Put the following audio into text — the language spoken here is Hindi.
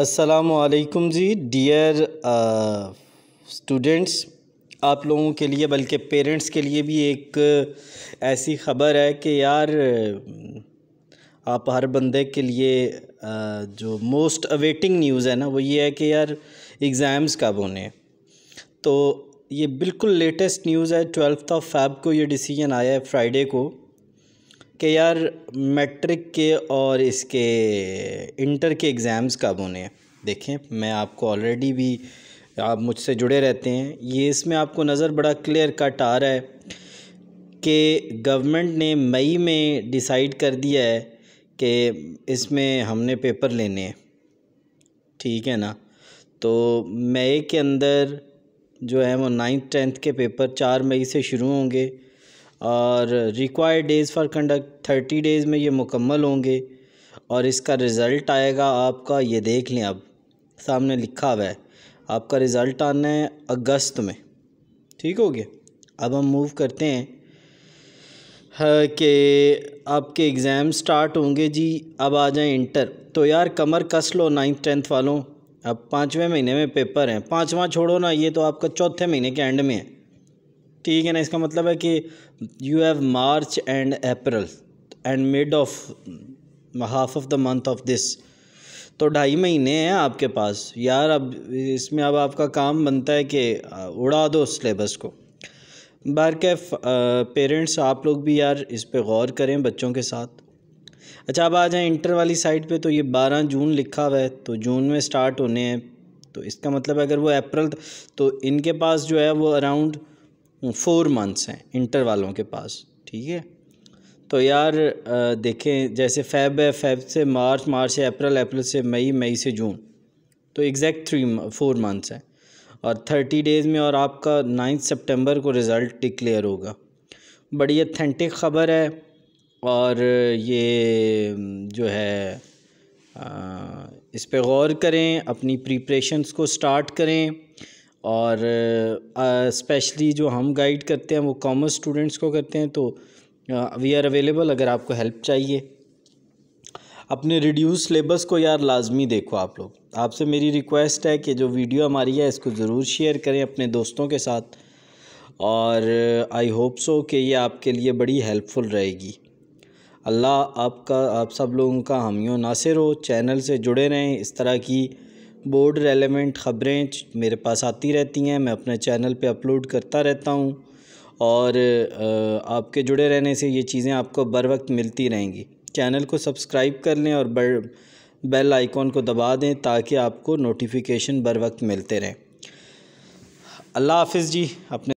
असलकम जी डियर स्टूडेंट्स आप लोगों के लिए बल्कि पेरेंट्स के लिए भी एक ऐसी ख़बर है कि यार आप हर बंदे के लिए आ, जो मोस्ट अवेटिंग न्यूज़ है ना वो ये है कि यार एग्ज़ाम्स कब होने तो ये बिल्कुल लेटेस्ट न्यूज़ है ट्वेल्थ ऑफ फैब को ये डिसीजन आया है फ्राइडे को कि यार मैट्रिक के और इसके इंटर के एग्ज़ाम्स कब होने हैं देखें मैं आपको ऑलरेडी भी आप मुझसे जुड़े रहते हैं ये इसमें आपको नज़र बड़ा क्लियर कट आ रहा है कि गवर्नमेंट ने मई में डिसाइड कर दिया है कि इसमें हमने पेपर लेने हैं ठीक है ना तो मई के अंदर जो है वो नाइन्थ टेंथ के पेपर चार मई से शुरू होंगे और required days for conduct thirty days में ये मुकम्मल होंगे और इसका रिज़ल्ट आएगा आपका ये देख लें आप सामने लिखा हुआ है आपका रिज़ल्ट आना है अगस्त में ठीक हो गया अब हम मूव करते हैं कि आपके एग्ज़ाम स्टार्ट होंगे जी अब आ जाएं इंटर तो यार कमर कस लो नाइन्थ टेंथ वालों अब पाँचवें महीने में पेपर हैं पाँचवा छोड़ो ना ये तो आपका चौथे महीने के एंड में है ठीक है ना इसका मतलब है कि you have March and April and mid of half of the month of this तो ढाई महीने हैं आपके पास यार अब इसमें अब आपका काम बनता है कि उड़ा दो सिलेबस को बाहर के पेरेंट्स आप लोग भी यार इस पर गौर करें बच्चों के साथ अच्छा अब आ जाएं इंटर वाली साइड पे तो ये बारह जून लिखा हुआ है तो जून में स्टार्ट होने हैं तो इसका मतलब अगर वो अप्रैल तो इनके पास जो है वो अराउंड फोर हम्म, मंथ्स हैं इंटर वालों के पास ठीक है तो यार देखें जैसे फेब है फेब से मार्च मार्च से अप्रैल अप्रैल से मई मई से जून तो एग्जैक्ट थ्री फोर मंथ्स हैं और थर्टी डेज़ में और आपका नाइन्थ सितंबर को रिज़ल्ट डिक्लेयर होगा बड़ी अथेंटिक ख़बर है और ये जो है आ, इस पर गौर करें अपनी प्रिपरेशंस को स्टार्ट करें और स्पेशली जो हम गाइड करते हैं वो कॉमर्स स्टूडेंट्स को करते हैं तो वी आर अवेलेबल अगर आपको हेल्प चाहिए अपने रिड्यूस सिलेबस को यार लाजमी देखो आप लोग आपसे मेरी रिक्वेस्ट है कि जो वीडियो हमारी है इसको ज़रूर शेयर करें अपने दोस्तों के साथ और आई होप सो कि ये आपके लिए बड़ी हेल्पफुल रहेगी अल्लाह आपका आप सब लोगों का हमियों नासिर हो चैनल से जुड़े रहें इस तरह की बोर्ड रेलिवेंट ख़बरें मेरे पास आती रहती हैं मैं अपने चैनल पे अपलोड करता रहता हूँ और आपके जुड़े रहने से ये चीज़ें आपको बर वक्त मिलती रहेंगी चैनल को सब्सक्राइब कर लें और बेल आइकॉन को दबा दें ताकि आपको नोटिफिकेशन बर वक्त मिलते रहें अल्लाह हाफिज़ जी अपने